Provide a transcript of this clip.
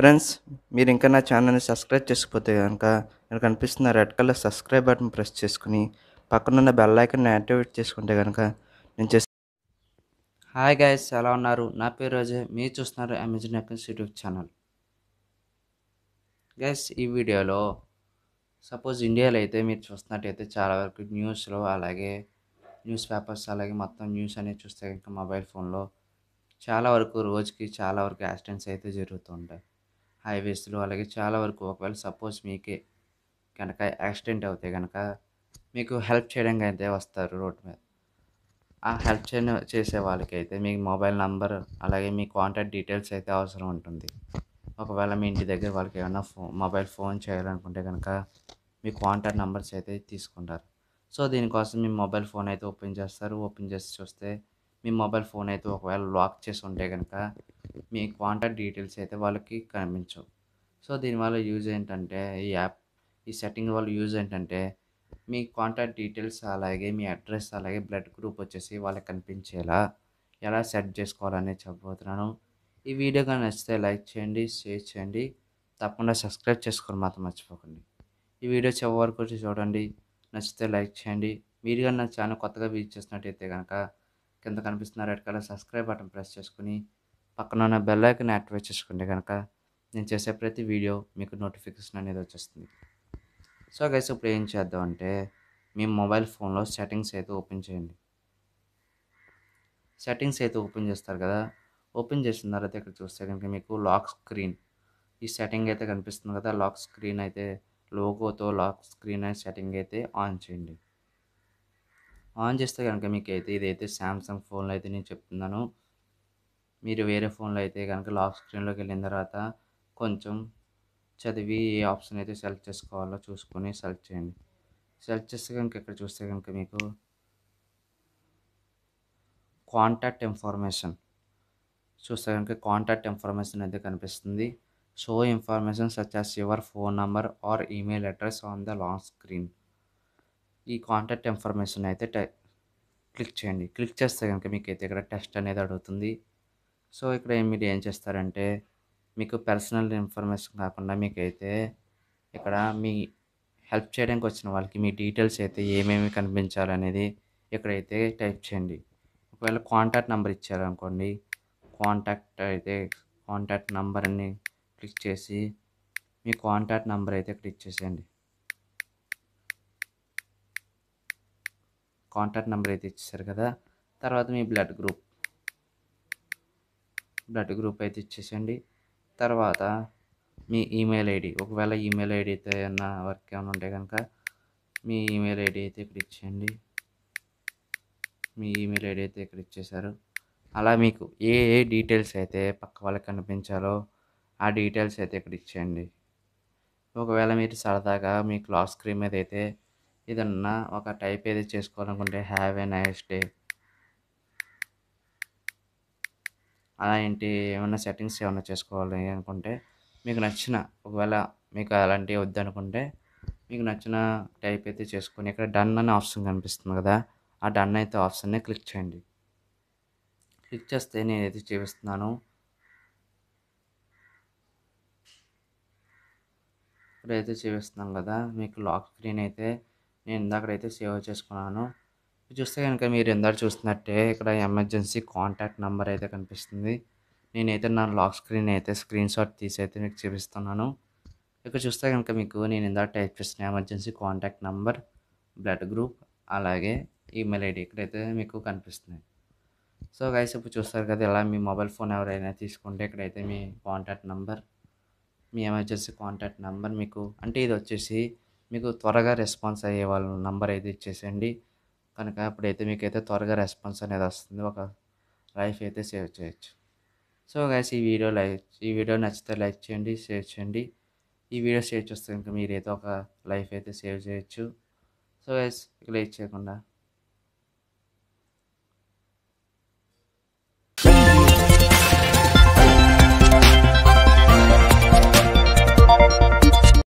friends మీరు ఇంకా నా ఛానల్ని సబ్స్క్రైబ్ చేసుకుపోతే కనుక మీకు కనిపిస్తున్న red colour subscribe button press చేసుకుని పక్కనున్న బెల్లైకన్ యాక్టివేట్ చేసుకుంటే కనుక నేను చేసి హాయ్ గాయస్ ఎలా ఉన్నారు నా పేరు రోజే మీరు చూస్తున్నారు Amazon accounts YouTube channel guys ఈ వీడియోలో సపోజ్ ఇండియాలో అయితే మీరు చూస్తున్నట్టయితే చాలా వరకు న్యూస్లో అలాగే న్యూస్ పేపర్స్ అలాగే మొత్తం న్యూస్ అనేది చూస్తే కనుక మొబైల్ ఫోన్లో చాలా వరకు రోజుకి చాలా వరకు యాక్సిడెంట్స్ అయితే జరుగుతుంటాయి హైవేస్లో అలాగే చాలా వరకు ఒకవేళ సపోజ్ మీకే కనుక యాక్సిడెంట్ అవుతే కనుక మీకు హెల్ప్ చేయడానికి అయితే వస్తారు రోడ్డు మీద ఆ హెల్ప్ చేయ చేసే వాళ్ళకి అయితే మీ మొబైల్ నంబర్ అలాగే మీ కాంటాక్ట్ డీటెయిల్స్ అయితే అవసరం ఉంటుంది ఒకవేళ మీ ఇంటి దగ్గర వాళ్ళకి ఏమైనా ఫో మొబైల్ ఫోన్ చేయాలనుకుంటే కనుక మీ కాంటాక్ట్ నెంబర్స్ అయితే తీసుకుంటారు సో దీనికోసం మీ మొబైల్ ఫోన్ అయితే ఓపెన్ చేస్తారు ఓపెన్ చేసి చూస్తే మీ మొబైల్ ఫోన్ అయితే ఒకవేళ లాక్ చేసి ఉంటే కనుక మీ కాంటాక్ట్ డీటెయిల్స్ అయితే వాళ్ళకి కనిపించవు సో దీనివల్ల యూజ్ ఏంటంటే ఈ యాప్ ఈ సెట్టింగ్ వల్ల యూజ్ ఏంటంటే మీ కాంటాక్ట్ డీటెయిల్స్ అలాగే మీ అడ్రస్ అలాగే బ్లడ్ గ్రూప్ వచ్చేసి వాళ్ళకి కనిపించేలా ఎలా సెట్ చేసుకోవాలని చెప్పబోతున్నాను ఈ వీడియో కానీ నచ్చితే లైక్ చేయండి షేర్ చేయండి తప్పకుండా సబ్స్క్రైబ్ చేసుకొని మాత్రం మర్చిపోకండి ఈ వీడియో చివరి వరకు వచ్చి చూడండి నచ్చితే లైక్ చేయండి మీరు కానీ నా ఛానల్ కొత్తగా విజిట్ చేసినట్టయితే కనుక కింద కనిపిస్తున్న red colour subscribe button press చేసుకుని పక్కన ఉన్న బెల్ ఐకన్ యాక్టివేట్ చేసుకుంటే కనుక నేను చేసే ప్రతి వీడియో మీకు నోటిఫికేషన్ అనేది వచ్చేస్తుంది సో గైస్ ఇప్పుడు ఏం చేద్దాం అంటే మీ మొబైల్ ఫోన్లో సెట్టింగ్స్ అయితే ఓపెన్ చేయండి సెట్టింగ్స్ అయితే ఓపెన్ చేస్తారు కదా ఓపెన్ చేసిన తర్వాత ఇక్కడ చూస్తే కనుక మీకు లాక్ స్క్రీన్ ఈ సెట్టింగ్ అయితే కనిపిస్తుంది కదా లాక్ స్క్రీన్ అయితే లోగోతో లాక్ స్క్రీన్ అనే సెట్టింగ్ అయితే ఆన్ చేయండి ఆన్ చేస్తే కనుక మీకు అయితే ఇదైతే శాంసంగ్ ఫోన్లో అయితే నేను చెప్తున్నాను మీరు వేరే ఫోన్లో అయితే కనుక లాక్ స్క్రీన్లోకి వెళ్ళిన తర్వాత కొంచెం చదివి ఏ ఆప్షన్ అయితే సెలెక్ట్ చేసుకోవాలో చూసుకొని సెలెక్ట్ చేయండి సెలెక్ట్ చేస్తే కనుక ఇక్కడ చూస్తే కనుక మీకు కాంటాక్ట్ ఇన్ఫర్మేషన్ చూస్తే కనుక కాంటాక్ట్ ఇన్ఫర్మేషన్ అయితే కనిపిస్తుంది show information such your phone number or email address on the lock screen ఈ కాంటాక్ట్ ఇన్ఫర్మేషన్ అయితే క్లిక్ చేయండి క్లిక్ చేస్తే కనుక మీకు అయితే ఇక్కడ టెస్ట్ అనేది అడుగుతుంది సో ఇక్కడ మీరు ఏం చేస్తారంటే మీకు పర్సనల్ ఇన్ఫర్మేషన్ కాకుండా మీకైతే ఇక్కడ మీ హెల్ప్ చేయడానికి వచ్చిన వాళ్ళకి మీ డీటెయిల్స్ అయితే ఏమేమి కనిపించాలనేది ఇక్కడైతే టైప్ చేయండి ఒకవేళ కాంటాక్ట్ నెంబర్ ఇచ్చారనుకోండి కాంటాక్ట్ అయితే కాంటాక్ట్ నెంబర్ అని క్లిక్ చేసి మీ కాంటాక్ట్ నెంబర్ అయితే క్లిక్ చేసేయండి కాంటాక్ట్ నెంబర్ అయితే ఇచ్చేసారు కదా తర్వాత మీ బ్లడ్ గ్రూప్ బ్లడ్ గ్రూప్ అయితే ఇచ్చేసండి తర్వాత మీ ఈమెయిల్ ఐడి ఒకవేళ ఈమెయిల్ ఐడి అయితే ఏమన్నా వర్క్ ఏమైనా ఉంటే కనుక మీ ఈమెయిల్ ఐడి అయితే ఇక్కడ ఇచ్చేయండి మీ ఈమెయిల్ ఐడి అయితే ఇక్కడ ఇచ్చేశారు అలా మీకు ఏ ఏ డీటెయిల్స్ అయితే పక్క వాళ్ళకి కనిపించాలో ఆ డీటెయిల్స్ అయితే ఇక్కడ ఇచ్చేయండి ఒకవేళ మీరు సరదాగా మీ క్లాస్ స్క్రీన్ మీద అయితే ఏదన్నా ఒక టైప్ ఏది చేసుకోవాలనుకుంటే హ్యావ్ ఏ నైస్ డే అలా ఏంటి ఏమైనా సెట్టింగ్స్ ఏమైనా చేసుకోవాలి అనుకుంటే మీకు నచ్చిన ఒకవేళ మీకు అలాంటివి వద్దనుకుంటే మీకు నచ్చిన టైప్ అయితే చేసుకొని ఇక్కడ డన్ అనే ఆప్షన్ కనిపిస్తుంది కదా ఆ డన్ అయితే ఆప్షన్నే క్లిక్ చేయండి క్లిక్ చేస్తే నేను ఏది చూపిస్తున్నాను అయితే చూపిస్తున్నాం కదా మీకు లాక్ స్క్రీన్ అయితే నేను ఇందాకడైతే సేవ్ చేసుకున్నాను చూస్తే కనుక మీరు ఇందాక చూస్తున్నట్టే ఇక్కడ ఎమర్జెన్సీ కాంటాక్ట్ నెంబర్ అయితే కనిపిస్తుంది నేనైతే నా లాక్ స్క్రీన్ అయితే స్క్రీన్ షాట్ తీసి అయితే మీకు చూపిస్తున్నాను ఇక్కడ చూస్తే కనుక మీకు నేను ఇందాక టైప్ చేసిన emergency contact number blood group అలాగే ఈమెయిల్ ఐడి ఇక్కడైతే మీకు కనిపిస్తుంది సో గైస్ ఇప్పుడు చూస్తారు కదా ఇలా మీ మొబైల్ ఫోన్ ఎవరైనా తీసుకుంటే ఇక్కడైతే మీ కాంటాక్ట్ నెంబర్ మీ ఎమర్జెన్సీ కాంటాక్ట్ నెంబర్ మీకు అంటే ఇది వచ్చేసి మీకు త్వరగా రెస్పాన్స్ అయ్యే వాళ్ళ నంబర్ అయితే ఇచ్చేసేయండి కనుక అప్పుడైతే మీకైతే త్వరగా రెస్పాన్స్ అనేది వస్తుంది ఒక లైఫ్ అయితే సేవ్ చేయొచ్చు సో గైస్ ఈ వీడియో లైక్ ఈ వీడియో నచ్చితే లైక్ చేయండి షేర్ చేయండి ఈ వీడియో షేర్ చేస్తే ఇంకా మీరు అయితే ఒక లైఫ్ అయితే సేవ్ చేయొచ్చు సో గైస్ ఇక లైక్ చేయకుండా